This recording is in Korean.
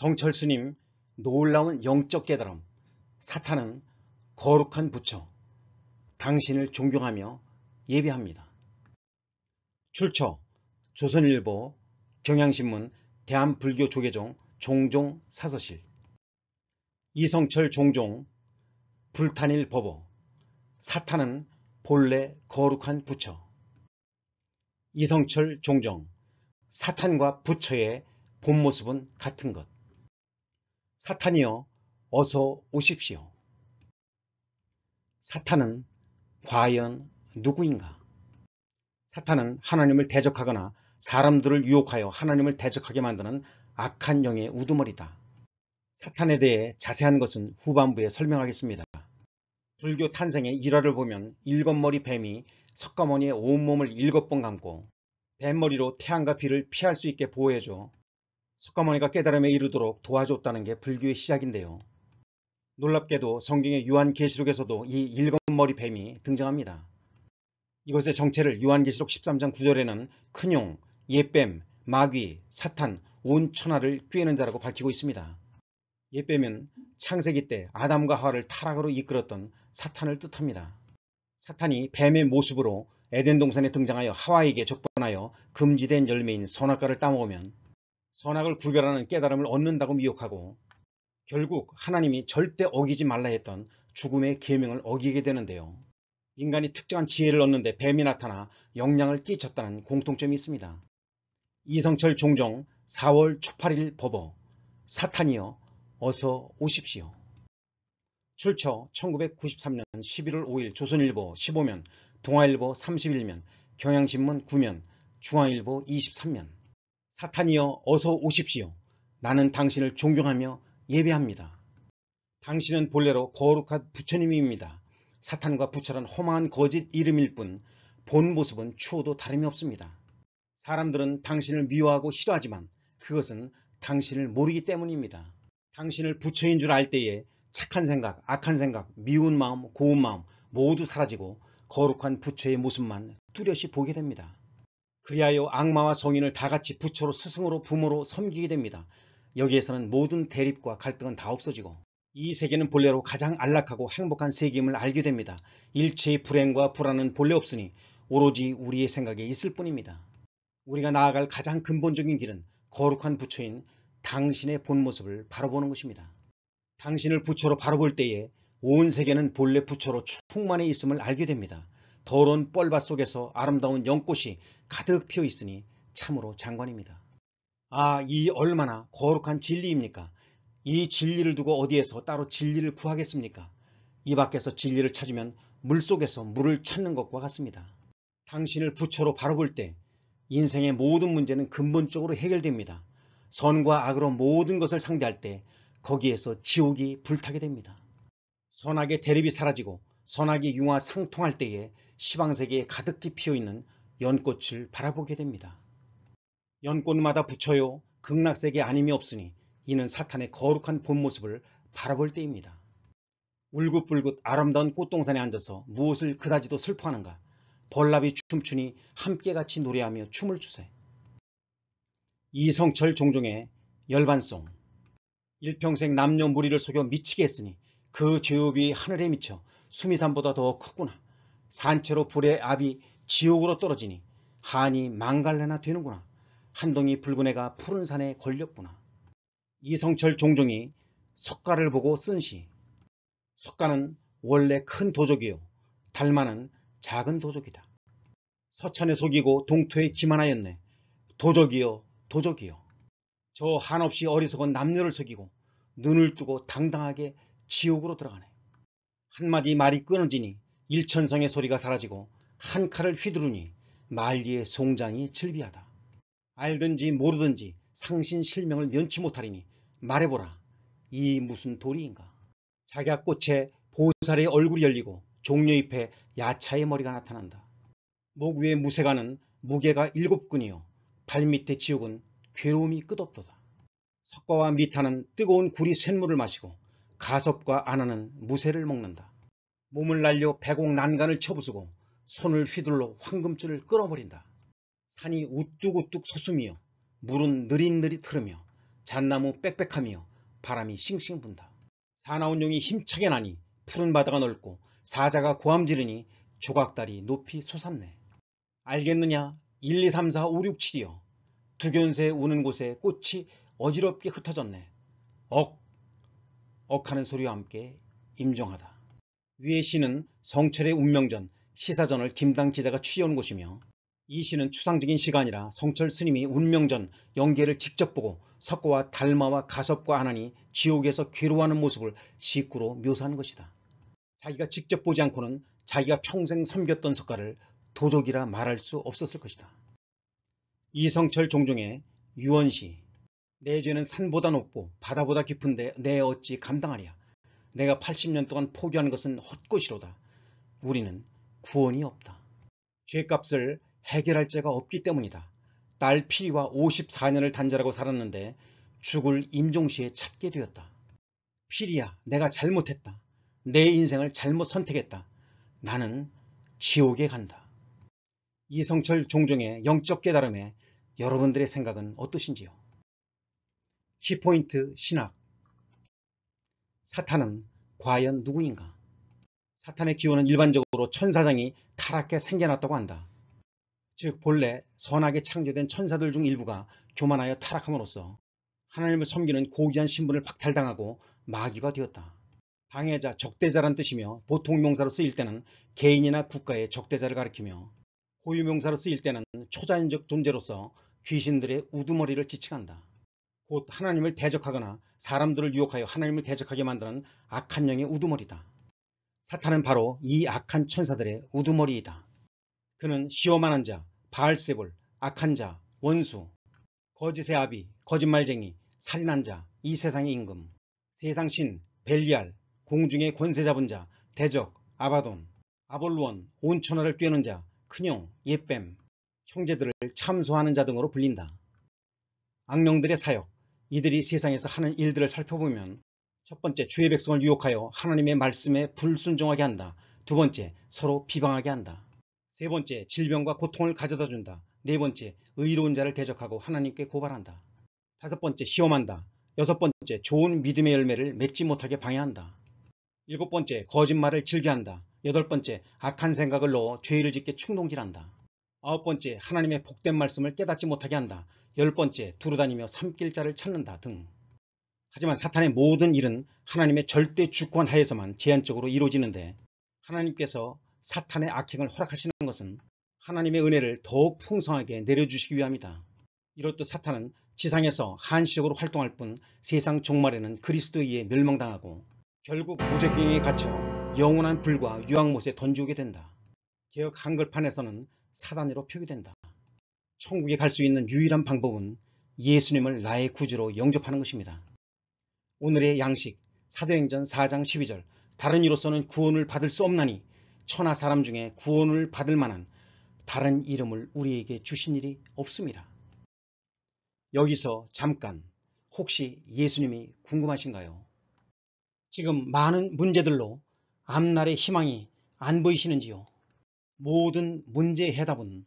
성철스님 놀라운 영적 깨달음 사탄은 거룩한 부처 당신을 존경하며 예배합니다. 출처 조선일보 경향신문 대한불교조계종 종종 사서실 이성철 종종 불탄일 법어 사탄은 본래 거룩한 부처 이성철 종종 사탄과 부처의 본 모습은 같은 것 사탄이여 어서 오십시오. 사탄은 과연 누구인가? 사탄은 하나님을 대적하거나 사람들을 유혹하여 하나님을 대적하게 만드는 악한 영의 우두머리다. 사탄에 대해 자세한 것은 후반부에 설명하겠습니다. 불교 탄생의 일화를 보면 일곱머리 뱀이 석가모니의 온몸을 일곱 번 감고 뱀머리로 태양과 비를 피할 수 있게 보호해줘 석가모니가 깨달음에 이르도록 도와줬다는 게 불교의 시작인데요. 놀랍게도 성경의 유한계시록에서도이 일곱머리 뱀이 등장합니다. 이것의 정체를 유한계시록 13장 9절에는 큰용, 옛뱀 마귀, 사탄, 온 천하를 꾀는 자라고 밝히고 있습니다. 옛뱀은 창세기 때 아담과 하와를 타락으로 이끌었던 사탄을 뜻합니다. 사탄이 뱀의 모습으로 에덴 동산에 등장하여 하와에게 적반하여 금지된 열매인 선악과를 따먹으면 선악을 구별하는 깨달음을 얻는다고 미혹하고 결국 하나님이 절대 어기지 말라 했던 죽음의 계명을 어기게 되는데요. 인간이 특정한 지혜를 얻는데 뱀이 나타나 영향을 끼쳤다는 공통점이 있습니다. 이성철 종종 4월 초8일 법어 사탄이여 어서 오십시오. 출처 1993년 11월 5일 조선일보 15면, 동아일보 31면, 경향신문 9면, 중앙일보 23면 사탄이여 어서 오십시오. 나는 당신을 존경하며 예배합니다. 당신은 본래로 거룩한 부처님입니다. 사탄과 부처란 허망한 거짓 이름일 뿐 본 모습은 추호도 다름이 없습니다. 사람들은 당신을 미워하고 싫어하지만 그것은 당신을 모르기 때문입니다. 당신을 부처인 줄 알 때에 착한 생각, 악한 생각, 미운 마음, 고운 마음 모두 사라지고 거룩한 부처의 모습만 뚜렷이 보게 됩니다. 그리하여 악마와 성인을 다같이 부처로 스승으로 부모로 섬기게 됩니다. 여기에서는 모든 대립과 갈등은 다 없어지고 이 세계는 본래로 가장 안락하고 행복한 세계임을 알게 됩니다. 일체의 불행과 불안은 본래 없으니 오로지 우리의 생각에 있을 뿐입니다. 우리가 나아갈 가장 근본적인 길은 거룩한 부처인 당신의 본 모습을 바라 보는 것입니다. 당신을 부처로 바라볼 때에 온 세계는 본래 부처로 충만해 있음을 알게 됩니다. 더러운 뻘밭 속에서 아름다운 연꽃이 가득 피어 있으니 참으로 장관입니다. 아, 이 얼마나 거룩한 진리입니까? 이 진리를 두고 어디에서 따로 진리를 구하겠습니까? 이 밖에서 진리를 찾으면 물속에서 물을 찾는 것과 같습니다. 당신을 부처로 바라볼 때 인생의 모든 문제는 근본적으로 해결됩니다. 선과 악으로 모든 것을 상대할 때 거기에서 지옥이 불타게 됩니다. 선악의 대립이 사라지고 선악이 융화 상통할 때에 시방세계에 가득히 피어있는 연꽃을 바라보게 됩니다. 연꽃마다 붙여요 극락세계 아님이 없으니 이는 사탄의 거룩한 본 모습을 바라볼 때입니다. 울긋불긋 아름다운 꽃동산에 앉아서 무엇을 그다지도 슬퍼하는가 벌랍이 춤추니 함께같이 노래하며 춤을 추세 이성철 종종의 열반송 일평생 남녀 무리를 속여 미치게 했으니 그 죄업이 하늘에 미쳐 수미산보다 더 크구나 산채로 불의 압이 지옥으로 떨어지니 한이 망갈래나 되는구나. 한동이 붉은 애가 푸른 산에 걸렸구나. 이성철 종종이 석가를 보고 쓴 시. 석가는 원래 큰 도적이요. 달마는 작은 도적이다. 서천에 속이고 동토에 기만하였네. 도적이요 도적이요. 저 한없이 어리석은 남녀를 속이고 눈을 뜨고 당당하게 지옥으로 들어가네. 한마디 말이 끊어지니 일천성의 소리가 사라지고 한 칼을 휘두르니 말리의 송장이 즐비하다 알든지 모르든지 상신실명을 면치 못하리니 말해보라. 이 무슨 도리인가. 작약꽃에 보살의 얼굴이 열리고 종려잎에 야차의 머리가 나타난다. 목 위에 무쇠가는 무게가 일곱 근이요. 발밑에 지옥은 괴로움이 끝없도다. 석과와 미타는 뜨거운 구리 쇳물을 마시고 가섭과 아나는 무쇠를 먹는다. 몸을 날려 백옥 난간을 쳐부수고 손을 휘둘러 황금줄을 끌어버린다. 산이 우뚝우뚝 솟으며 물은 느릿느릿 흐르며 잣나무 빽빽하며 바람이 싱싱 분다. 사나운 용이 힘차게 나니 푸른 바다가 넓고 사자가 고함지르니 조각다리 높이 솟았네. 알겠느냐 1, 2, 3, 4, 5, 6, 7이여 두견새 우는 곳에 꽃이 어지럽게 흩어졌네. 억! 억하는 소리와 함께 임종하다. 위의 시는 성철의 운명전, 시사전을 김당 기자가 취해온 곳이며 이 시는 추상적인 시간이라 성철 스님이 운명전 영계를 직접 보고 석고와 달마와 가섭과 하나니 지옥에서 괴로워하는 모습을 시구로 묘사한 것이다. 자기가 직접 보지 않고는 자기가 평생 섬겼던 석가를 도적이라 말할 수 없었을 것이다. 이성철 종종의 유언시 내 죄는 산보다 높고 바다보다 깊은데 내 어찌 감당하랴. 내가 80년 동안 포기한 것은 헛것이로다. 우리는 구원이 없다. 죄값을 해결할 죄가 없기 때문이다. 딸 피리와 54년을 단절하고 살았는데 죽을 임종시에 찾게 되었다. 피리야 내가 잘못했다. 내 인생을 잘못 선택했다. 나는 지옥에 간다. 이성철 종종의 영적 깨달음에 여러분들의 생각은 어떠신지요? 키포인트 신학 사탄은 과연 누구인가? 사탄의 기호는 일반적으로 천사장이 타락해 생겨났다고 한다. 즉 본래 선하게 창조된 천사들 중 일부가 교만하여 타락함으로써 하나님을 섬기는 고귀한 신분을 박탈당하고 마귀가 되었다. 방해자, 적대자란 뜻이며 보통 명사로 쓰일 때는 개인이나 국가의 적대자를 가리키며 고유 명사로 쓰일 때는 초자연적 존재로서 귀신들의 우두머리를 지칭한다. 곧 하나님을 대적하거나 사람들을 유혹하여 하나님을 대적하게 만드는 악한 영의 우두머리다. 사탄은 바로 이 악한 천사들의 우두머리이다. 그는 시험하는 자, 바알세불, 악한 자, 원수, 거짓의 아비, 거짓말쟁이, 살인한 자, 이 세상의 임금, 세상 신, 벨리알, 공중의 권세 자분 자, 대적, 아바돈, 아볼론온 천하를 꿰는 자, 큰형 예뱀, 형제들을 참소하는 자 등으로 불린다. 악령들의 사역, 이들이 세상에서 하는 일들을 살펴보면 첫 번째, 주의 백성을 유혹하여 하나님의 말씀에 불순종하게 한다. 두 번째, 서로 비방하게 한다. 세 번째, 질병과 고통을 가져다 준다. 네 번째, 의로운 자를 대적하고 하나님께 고발한다. 다섯 번째, 시험한다. 여섯 번째, 좋은 믿음의 열매를 맺지 못하게 방해한다. 일곱 번째, 거짓말을 즐겨한다. 여덟 번째, 악한 생각을 넣어 죄를 짓게 충동질한다. 아홉 번째, 하나님의 복된 말씀을 깨닫지 못하게 한다. 열 번째 두루 다니며 삼킬 자를 찾는다 등 하지만 사탄의 모든 일은 하나님의 절대 주권 하에서만 제한적으로 이루어지는데 하나님께서 사탄의 악행을 허락하시는 것은 하나님의 은혜를 더욱 풍성하게 내려주시기 위함이다. 이렇듯 사탄은 지상에서 한시적으로 활동할 뿐 세상 종말에는 그리스도에 의해 멸망당하고 결국 무적경에 갇혀 영원한 불과 유황못에 던지게 된다. 개혁 한글판에서는 사단으로 표기된다. 천국에 갈 수 있는 유일한 방법은 예수님을 나의 구주로 영접하는 것입니다. 오늘의 양식 사도행전 4장 12절 다른 이로서는 구원을 받을 수 없나니 천하 사람 중에 구원을 받을 만한 다른 이름을 우리에게 주신 일이 없습니다. 여기서 잠깐 혹시 예수님이 궁금하신가요? 지금 많은 문제들로 앞날의 희망이 안 보이시는지요? 모든 문제의 해답은